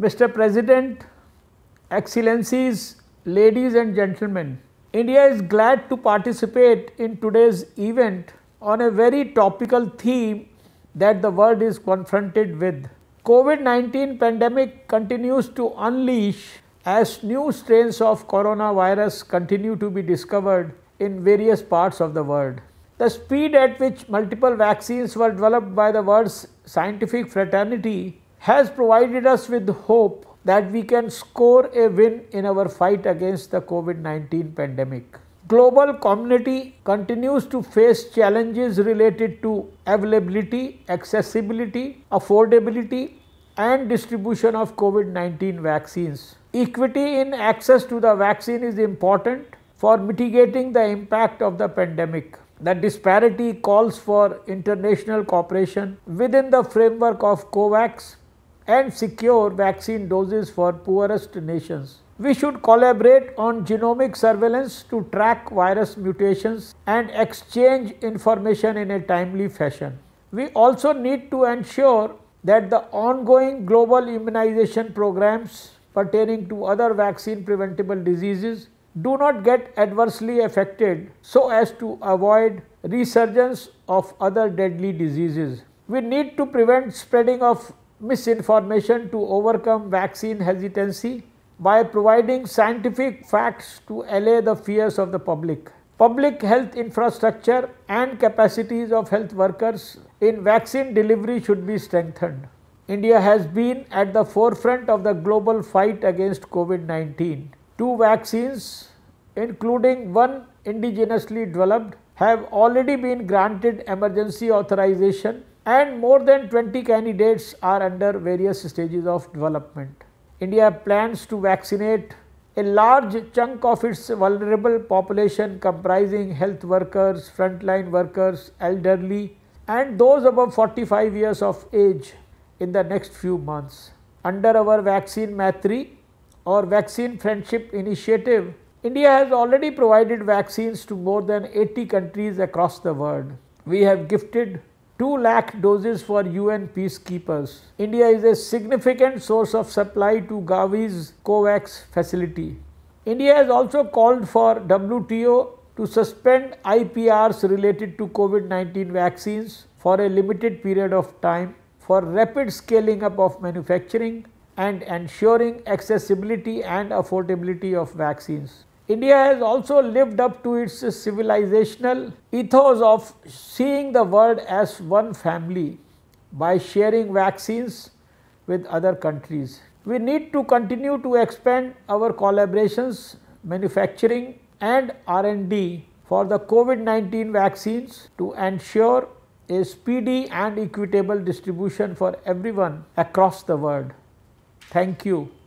Mr. President, Excellencies, ladies and gentlemen, India is glad to participate in today's event on a very topical theme that the world is confronted with. COVID-19 pandemic continues to unleash as new strains of coronavirus continue to be discovered in various parts of the world. The speed at which multiple vaccines were developed by the world's scientific fraternity has provided us with hope that we can score a win in our fight against the COVID 19 pandemic. Global community continues to face challenges related to availability, accessibility, affordability, and distribution of COVID 19 vaccines. Equity in access to the vaccine is important for mitigating the impact of the pandemic. The disparity calls for international cooperation within the framework of COVAX and secure vaccine doses for poorest nations. We should collaborate on genomic surveillance to track virus mutations and exchange information in a timely fashion. We also need to ensure that the ongoing global immunization programs pertaining to other vaccine preventable diseases do not get adversely affected so as to avoid resurgence of other deadly diseases. We need to prevent spreading of misinformation to overcome vaccine hesitancy by providing scientific facts to allay the fears of the public. Public health infrastructure and capacities of health workers in vaccine delivery should be strengthened. India has been at the forefront of the global fight against COVID-19. Two vaccines, including one indigenously developed, have already been granted emergency authorization and more than 20 candidates are under various stages of development. India plans to vaccinate a large chunk of its vulnerable population comprising health workers, frontline workers, elderly and those above 45 years of age in the next few months. Under our vaccine Maitri or vaccine friendship initiative, India has already provided vaccines to more than 80 countries across the world. We have gifted 2 lakh doses for UN peacekeepers. India is a significant source of supply to Gavi's COVAX facility. India has also called for WTO to suspend IPRs related to COVID-19 vaccines for a limited period of time for rapid scaling up of manufacturing and ensuring accessibility and affordability of vaccines. India has also lived up to its civilizational ethos of seeing the world as one family by sharing vaccines with other countries. We need to continue to expand our collaborations, manufacturing and R&D for the COVID-19 vaccines to ensure a speedy and equitable distribution for everyone across the world. Thank you.